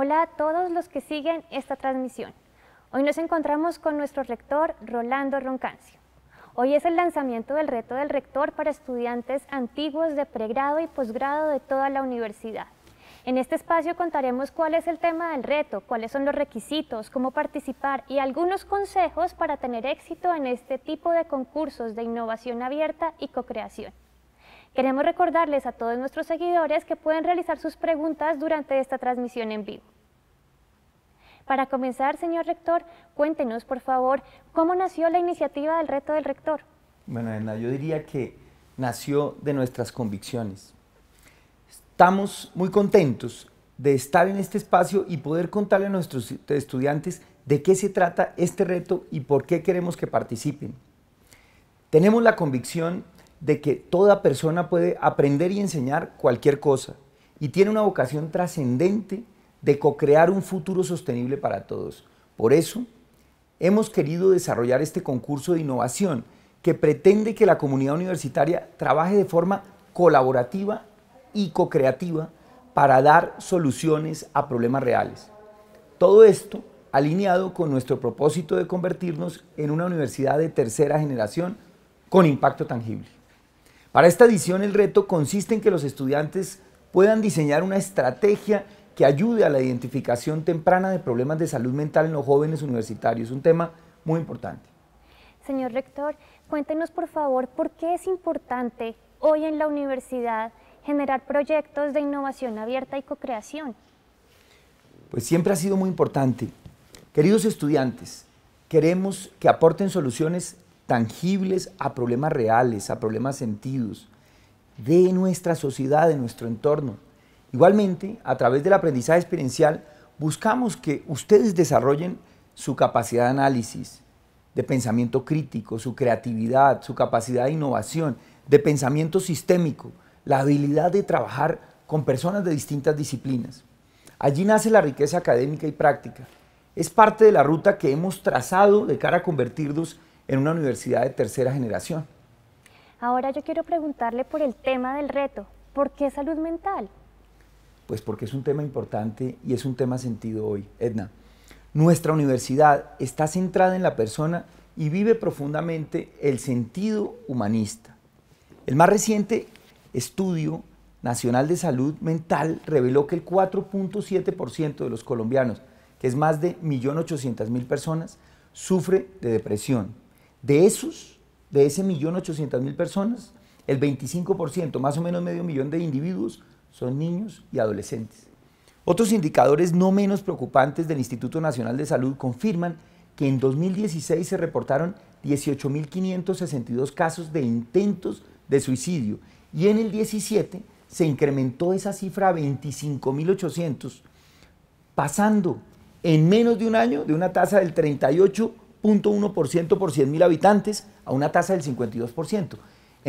Hola a todos los que siguen esta transmisión. Hoy nos encontramos con nuestro rector Rolando Roncancio. Hoy es el lanzamiento del reto del rector para estudiantes antiguos de pregrado y posgrado de toda la universidad. En este espacio contaremos cuál es el tema del reto, cuáles son los requisitos, cómo participar y algunos consejos para tener éxito en este tipo de concursos de innovación abierta y co-creación. Queremos recordarles a todos nuestros seguidores que pueden realizar sus preguntas durante esta transmisión en vivo. Para comenzar, señor rector, cuéntenos, por favor, cómo nació la iniciativa del reto del rector. Bueno, Edna, yo diría que nació de nuestras convicciones. Estamos muy contentos de estar en este espacio y poder contarle a nuestros estudiantes de qué se trata este reto y por qué queremos que participen. Tenemos la convicción de que toda persona puede aprender y enseñar cualquier cosa y tiene una vocación trascendente de co-crear un futuro sostenible para todos. Por eso, hemos querido desarrollar este concurso de innovación que pretende que la comunidad universitaria trabaje de forma colaborativa y co-creativa para dar soluciones a problemas reales. Todo esto alineado con nuestro propósito de convertirnos en una universidad de tercera generación con impacto tangible. Para esta edición el reto consiste en que los estudiantes puedan diseñar una estrategia que ayude a la identificación temprana de problemas de salud mental en los jóvenes universitarios. Es un tema muy importante. Señor rector, cuéntenos por favor por qué es importante hoy en la universidad generar proyectos de innovación abierta y co-creación. Pues siempre ha sido muy importante. Queridos estudiantes, queremos que aporten soluciones tangibles a problemas reales, a problemas sentidos de nuestra sociedad, de nuestro entorno. Igualmente, a través del aprendizaje experiencial, buscamos que ustedes desarrollen su capacidad de análisis, de pensamiento crítico, su creatividad, su capacidad de innovación, de pensamiento sistémico, la habilidad de trabajar con personas de distintas disciplinas. Allí nace la riqueza académica y práctica. Es parte de la ruta que hemos trazado de cara a convertirnos en una universidad de tercera generación. Ahora yo quiero preguntarle por el tema del reto. ¿Por qué salud mental? Pues porque es un tema importante y es un tema sentido hoy. Edna, nuestra universidad está centrada en la persona y vive profundamente el sentido humanista. El más reciente estudio nacional de salud mental reveló que el 4.7% de los colombianos, que es más de 1.800.000 personas, sufre de depresión. De esos, de ese 1.800.000 personas, el 25%, más o menos medio millón de individuos, son niños y adolescentes. Otros indicadores no menos preocupantes del Instituto Nacional de Salud confirman que en 2016 se reportaron 18.562 casos de intentos de suicidio y en el 17 se incrementó esa cifra a 25.800, pasando en menos de un año de una tasa del 38.1% por 100.000 habitantes a una tasa del 52%.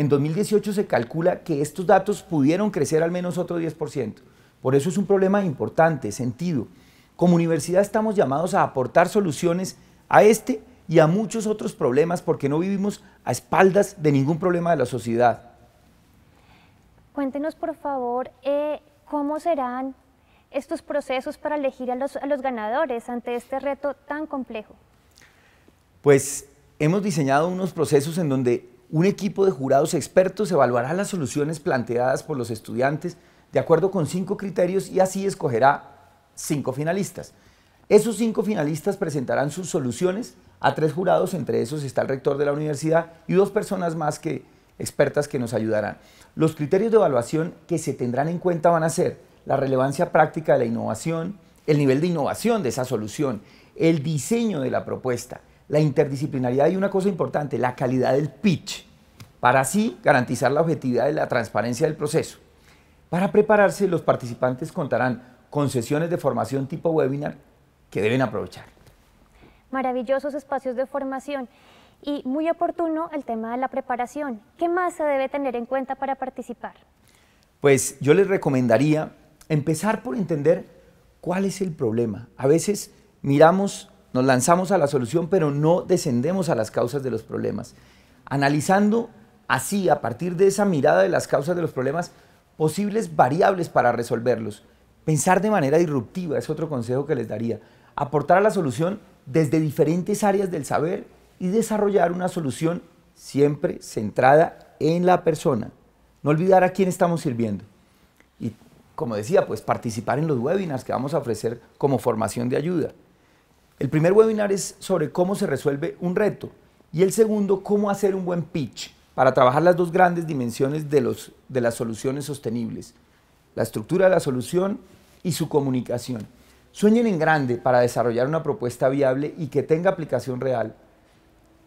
En 2018 se calcula que estos datos pudieron crecer al menos otro 10%. Por eso es un problema importante, sentido. Como universidad estamos llamados a aportar soluciones a este y a muchos otros problemas porque no vivimos a espaldas de ningún problema de la sociedad. Cuéntenos, por favor, eh, cómo serán estos procesos para elegir a los ganadores ante este reto tan complejo. Pues hemos diseñado unos procesos en donde un equipo de jurados expertos evaluará las soluciones planteadas por los estudiantes de acuerdo con cinco criterios y así escogerá cinco finalistas. Esos cinco finalistas presentarán sus soluciones a tres jurados, entre esos está el rector de la universidad y dos personas más que expertas que nos ayudarán. Los criterios de evaluación que se tendrán en cuenta van a ser la relevancia práctica de la innovación, el nivel de innovación de esa solución, el diseño de la propuesta, la interdisciplinaridad y una cosa importante, la calidad del pitch, para así garantizar la objetividad y la transparencia del proceso. Para prepararse, los participantes contarán con sesiones de formación tipo webinar que deben aprovechar. Maravillosos espacios de formación y muy oportuno el tema de la preparación. ¿Qué más se debe tener en cuenta para participar? Pues yo les recomendaría empezar por entender cuál es el problema. A veces miramos nos lanzamos a la solución, pero no descendemos a las causas de los problemas. Analizando así, a partir de esa mirada de las causas de los problemas, posibles variables para resolverlos. Pensar de manera disruptiva es otro consejo que les daría. Aportar a la solución desde diferentes áreas del saber y desarrollar una solución siempre centrada en la persona. No olvidar a quién estamos sirviendo. Y como decía, pues participar en los webinars que vamos a ofrecer como formación de ayuda. El primer webinar es sobre cómo se resuelve un reto y el segundo, cómo hacer un buen pitch para trabajar las dos grandes dimensiones de, los, de las soluciones sostenibles, la estructura de la solución y su comunicación. Sueñen en grande para desarrollar una propuesta viable y que tenga aplicación real.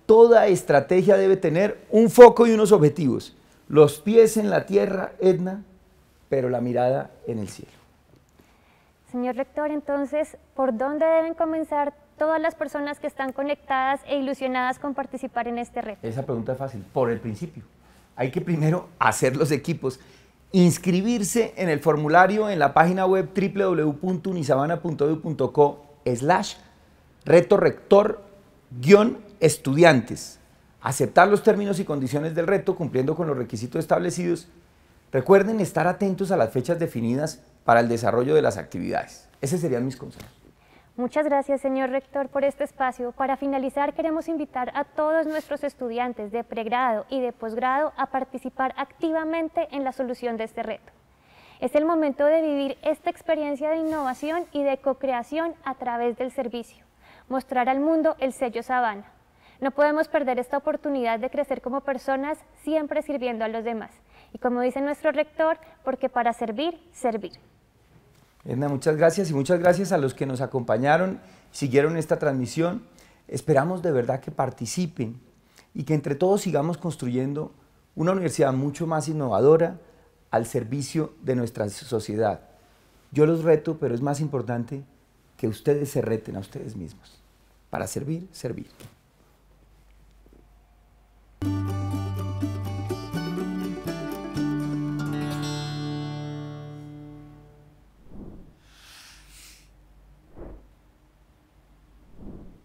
Toda estrategia debe tener un foco y unos objetivos. Los pies en la tierra, Edna, pero la mirada en el cielo. Señor rector, entonces, ¿por dónde deben comenzar todas las personas que están conectadas e ilusionadas con participar en este reto? Esa pregunta es fácil, por el principio. Hay que primero hacer los equipos, inscribirse en el formulario en la página web www.unisabana.edu.co slash reto rector guión estudiantes. Aceptar los términos y condiciones del reto cumpliendo con los requisitos establecidos. Recuerden estar atentos a las fechas definidas para el desarrollo de las actividades. Ese serían mis consejos. Muchas gracias, señor rector, por este espacio. Para finalizar, queremos invitar a todos nuestros estudiantes de pregrado y de posgrado a participar activamente en la solución de este reto. Es el momento de vivir esta experiencia de innovación y de co-creación a través del servicio. Mostrar al mundo el sello Sabana. No podemos perder esta oportunidad de crecer como personas, siempre sirviendo a los demás. Y como dice nuestro rector, porque para servir, servir. Edna, muchas gracias y muchas gracias a los que nos acompañaron, siguieron esta transmisión. Esperamos de verdad que participen y que entre todos sigamos construyendo una universidad mucho más innovadora al servicio de nuestra sociedad. Yo los reto, pero es más importante que ustedes se reten a ustedes mismos. Para servir, servir.